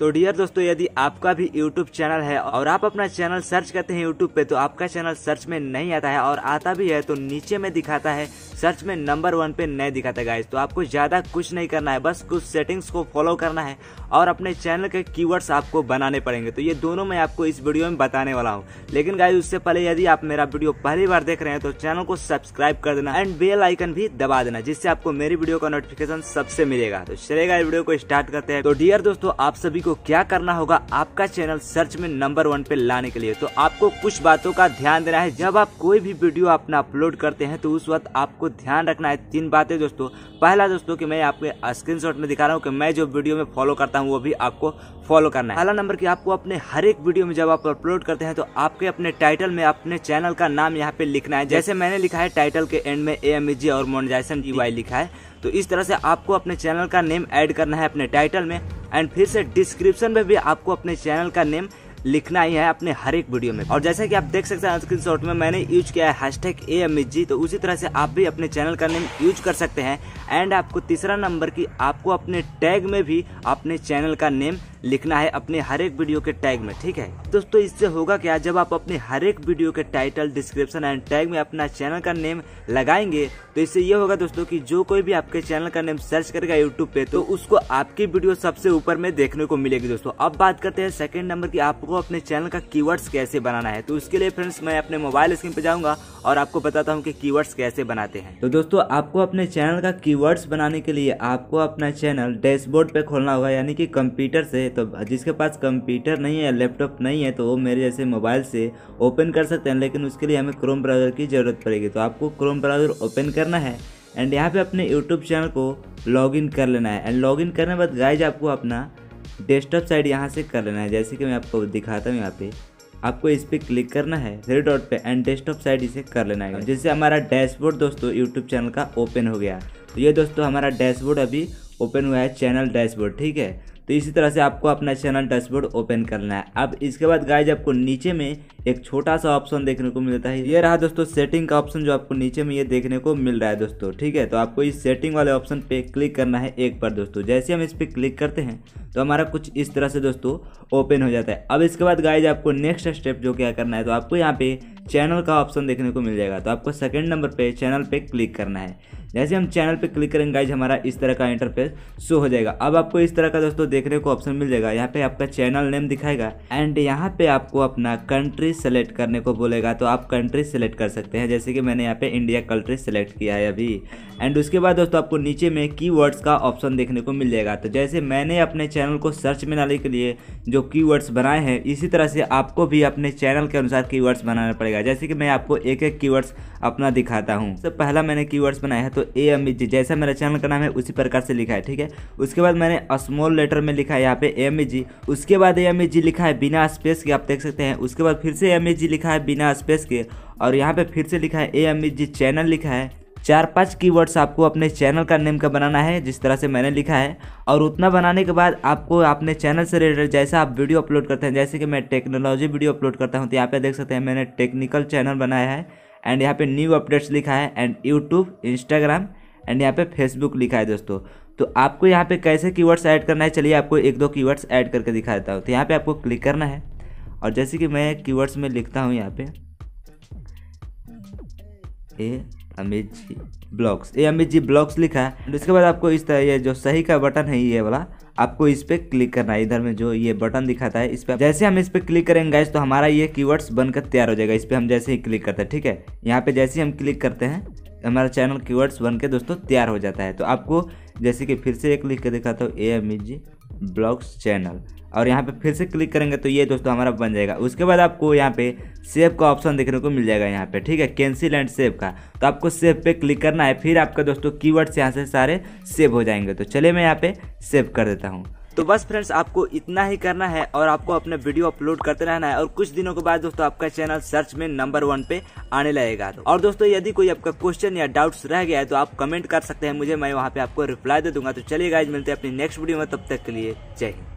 तो डियर दोस्तों यदि आपका भी YouTube चैनल है और आप अपना चैनल सर्च करते हैं YouTube पे तो आपका चैनल सर्च में नहीं आता है और आता भी है तो नीचे में दिखाता है सर्च में नंबर वन पे नहीं दिखाता गाइज तो आपको ज़्यादा कुछ नहीं करना है बस कुछ सेटिंग्स को फॉलो करना है और अपने चैनल के कीवर्ड्स आपको बनाने पड़ेंगे तो ये दोनों मैं आपको इस वीडियो में बताने वाला हूँ लेकिन गाइज उससे पहले यदि आप मेरा वीडियो पहली बार देख रहे हैं तो चैनल को सब्सक्राइब कर देना एंड बेल आइकन भी दबा देना जिससे आपको मेरी वीडियो का नोटिफिकेशन सबसे मिलेगा तो चलेगा वीडियो को स्टार्ट करते हैं तो डियर दोस्तों आप सभी को क्या करना होगा आपका चैनल सर्च में नंबर वन पे लाने के लिए तो आपको कुछ बातों का ध्यान देना है जब आप कोई भी वीडियो अपना अपलोड करते हैं तो उस वक्त आपको ध्यान रखना है तीन बातें दोस्तों पहला दोस्तों कि मैं आपके स्क्रीन में दिखा रहा हूँ कि मैं जो वीडियो में फॉलो करता हूँ वो भी आपको फॉलो करना है पहला नंबर की आपको अपने हर एक वीडियो में जब आप अपलोड करते हैं तो आपके अपने टाइटल में अपने चैनल का नाम यहाँ पे लिखना है जैसे मैंने लिखा है टाइटल के एंड में ए एम और मोनजाइसन की लिखा है तो इस तरह से आपको अपने चैनल का नेम ऐड करना है अपने टाइटल में एंड फिर से डिस्क्रिप्शन में भी आपको अपने चैनल का नेम लिखना ही है अपने हर एक वीडियो में और जैसा कि आप देख सकते हैं शॉट में मैंने यूज किया है हैशटैग ए एम जी तो उसी तरह से आप भी अपने चैनल का नेम यूज कर सकते हैं एंड आपको तीसरा नंबर की आपको अपने टैग में भी अपने चैनल का नेम लिखना है अपने हर एक वीडियो के टैग में ठीक है दोस्तों इससे होगा क्या जब आप अपने हर एक वीडियो के टाइटल डिस्क्रिप्शन एंड टैग में अपना चैनल का नेम लगाएंगे तो इससे ये होगा दोस्तों की जो कोई भी आपके चैनल का नेम सर्च करेगा यूट्यूब पे तो उसको आपकी वीडियो सबसे ऊपर में देखने को मिलेगी दोस्तों अब बात करते हैं सेकेंड नंबर की आपको अपने चैनल का की कैसे बनाना है तो उसके लिए फ्रेंड्स मैं अपने मोबाइल स्क्रीन पे जाऊंगा और आपको बताता हूँ की कीवर्ड्स कैसे बनाते हैं तो दोस्तों आपको अपने चैनल का की बनाने के लिए आपको अपना चैनल डैशबोर्ड पे खोलना होगा यानी कि कंप्यूटर से है तो जिसके पास कंप्यूटर नहीं है लैपटॉप नहीं है तो वो मेरे जैसे मोबाइल से ओपन कर सकते हैं लेकिन उसके लिए हमें क्रोम ब्राउज़र की ज़रूरत पड़ेगी तो आपको क्रोम ब्राउज़र ओपन करना है एंड यहाँ पे अपने यूट्यूब चैनल को लॉगिन कर लेना है एंड लॉगिन करने के बाद गाइज आपको अपना डेस्कटॉप साइड यहाँ से कर लेना है जैसे कि मैं आपको दिखाता हूँ यहाँ पे आपको इस पर क्लिक करना है थ्री डॉट पे एंड डेस्कटॉप साइड इसे कर लेना है जिससे हमारा डैशबोर्ड दोस्तों यूट्यूब चैनल का ओपन हो गया तो ये दोस्तों हमारा डैशबोर्ड अभी ओपन हुआ है चैनल डैशबोर्ड ठीक है तो इसी तरह से आपको अपना चैनल डैशबोर्ड ओपन करना है अब इसके बाद गाइज आपको नीचे में एक छोटा सा ऑप्शन देखने को मिलता है ये रहा दोस्तों सेटिंग का ऑप्शन जो आपको नीचे में ये देखने को मिल रहा है दोस्तों ठीक है तो आपको इस सेटिंग वाले ऑप्शन पे क्लिक करना है एक बार दोस्तों जैसे हम इस पर क्लिक करते हैं तो हमारा कुछ इस तरह से दोस्तों ओपन हो जाता है अब इसके बाद गाइज आपको नेक्स्ट स्टेप जो क्या करना है तो आपको यहाँ पे चैनल का ऑप्शन देखने को मिल जाएगा तो आपको सेकेंड नंबर पर चैनल पर क्लिक करना है जैसे हम चैनल पर क्लिक करेंगे गाइज हमारा इस तरह का इंटरफेस शो हो जाएगा अब आपको इस तरह का दोस्तों देखने को ऑप्शन मिल जाएगा यहाँ पे आपका चैनल नेम दिखाएगा एंड यहाँ पे आपको अपना कंट्री सेलेक्ट करने को बोलेगा तो आप कंट्री सेलेक्ट कर सकते हैं जैसे कि मैंने यहाँ पे इंडिया कंट्री सेलेक्ट किया है अभी एंड उसके बाद दोस्तों आपको नीचे में की का ऑप्शन देखने को मिल जाएगा तो जैसे मैंने अपने चैनल को सर्च में लाने के लिए जो की बनाए हैं इसी तरह से आपको भी अपने चैनल के अनुसार की बनाना पड़ेगा जैसे कि मैं आपको एक एक की अपना दिखाता हूँ सबसे पहला मैंने की बनाया है तो ए एम जी जैसा मेरा चैनल का नाम है उसी प्रकार से लिखा है ठीक है उसके बाद मैंने स्मॉल लेटर में लिखा है यहाँ पे एम जी उसके बाद ए एम जी लिखा है बिना स्पेस के आप देख सकते हैं उसके बाद फिर से एम जी लिखा है बिना स्पेस के और यहाँ पे फिर से लिखा है ए एम जी चैनल लिखा है चार पांच कीवर्ड्स आपको अपने चैनल का नेम का बनाना है जिस तरह से मैंने लिखा है और उतना बनाने के बाद आपको अपने चैनल से रिलेटेड जैसा आप वीडियो अपलोड करते हैं जैसे कि मैं टेक्नोलॉजी वीडियो अपलोड करता हूँ तो यहाँ पे देख सकते हैं मैंने टेक्निकल चैनल बनाया है एंड यहाँ पे न्यू अपडेट्स लिखा है एंड यूट्यूब इंस्टाग्राम एंड यहाँ पे फेसबुक लिखा है दोस्तों तो आपको यहाँ पे कैसे कीवर्ड्स ऐड करना है चलिए आपको एक दो कीवर्ड्स ऐड करके दिखा देता हूँ तो यहाँ पे आपको क्लिक करना है और जैसे कि मैं कीवर्ड्स में लिखता हूँ यहाँ पे ए अमित जी ब्लॉक्स ये अमित जी ब्लॉक्स लिखा है इसके बाद आपको इस तरह ये जो सही का बटन है ये वाला आपको इस पर क्लिक करना है इधर में जो ये बटन दिखाता है इस पर जैसे हम इस पर क्लिक करेंगे गाइस तो हमारा ये कीवर्ड्स बनकर तैयार हो जाएगा इस पर हम जैसे ही क्लिक करते हैं ठीक है यहाँ पे जैसे ही हम क्लिक करते हैं हमारा चैनल कीवर्ड्स बनकर दोस्तों तैयार हो जाता है तो आपको जैसे कि फिर से एक लिख कर दिखाता हूँ ए अमित जी ब्लॉग्स चैनल और यहाँ पे फिर से क्लिक करेंगे तो ये दोस्तों हमारा बन जाएगा उसके बाद आपको यहाँ पे सेव का ऑप्शन देखने को मिल जाएगा यहाँ पे ठीक है कैंसिल एंड सेव का तो आपको सेव पे क्लिक करना है फिर आपका दोस्तों कीवर्ड्स यहाँ से सारे सेव हो जाएंगे तो चलिए मैं यहाँ पे सेव कर देता हूँ तो बस फ्रेंड्स आपको इतना ही करना है और आपको अपने वीडियो अपलोड करते रहना है और कुछ दिनों के बाद दोस्तों आपका चैनल सर्च में नंबर वन पे आने लगेगा और दोस्तों यदि कोई आपका क्वेश्चन या डाउट्स रह गया है तो आप कमेंट कर सकते हैं मुझे मैं वहाँ पे आपको रिप्लाई दे दूंगा तो चलिए गाइज मिलते हैं अपनी नेक्स्ट वीडियो में तब तक के लिए जय हिंद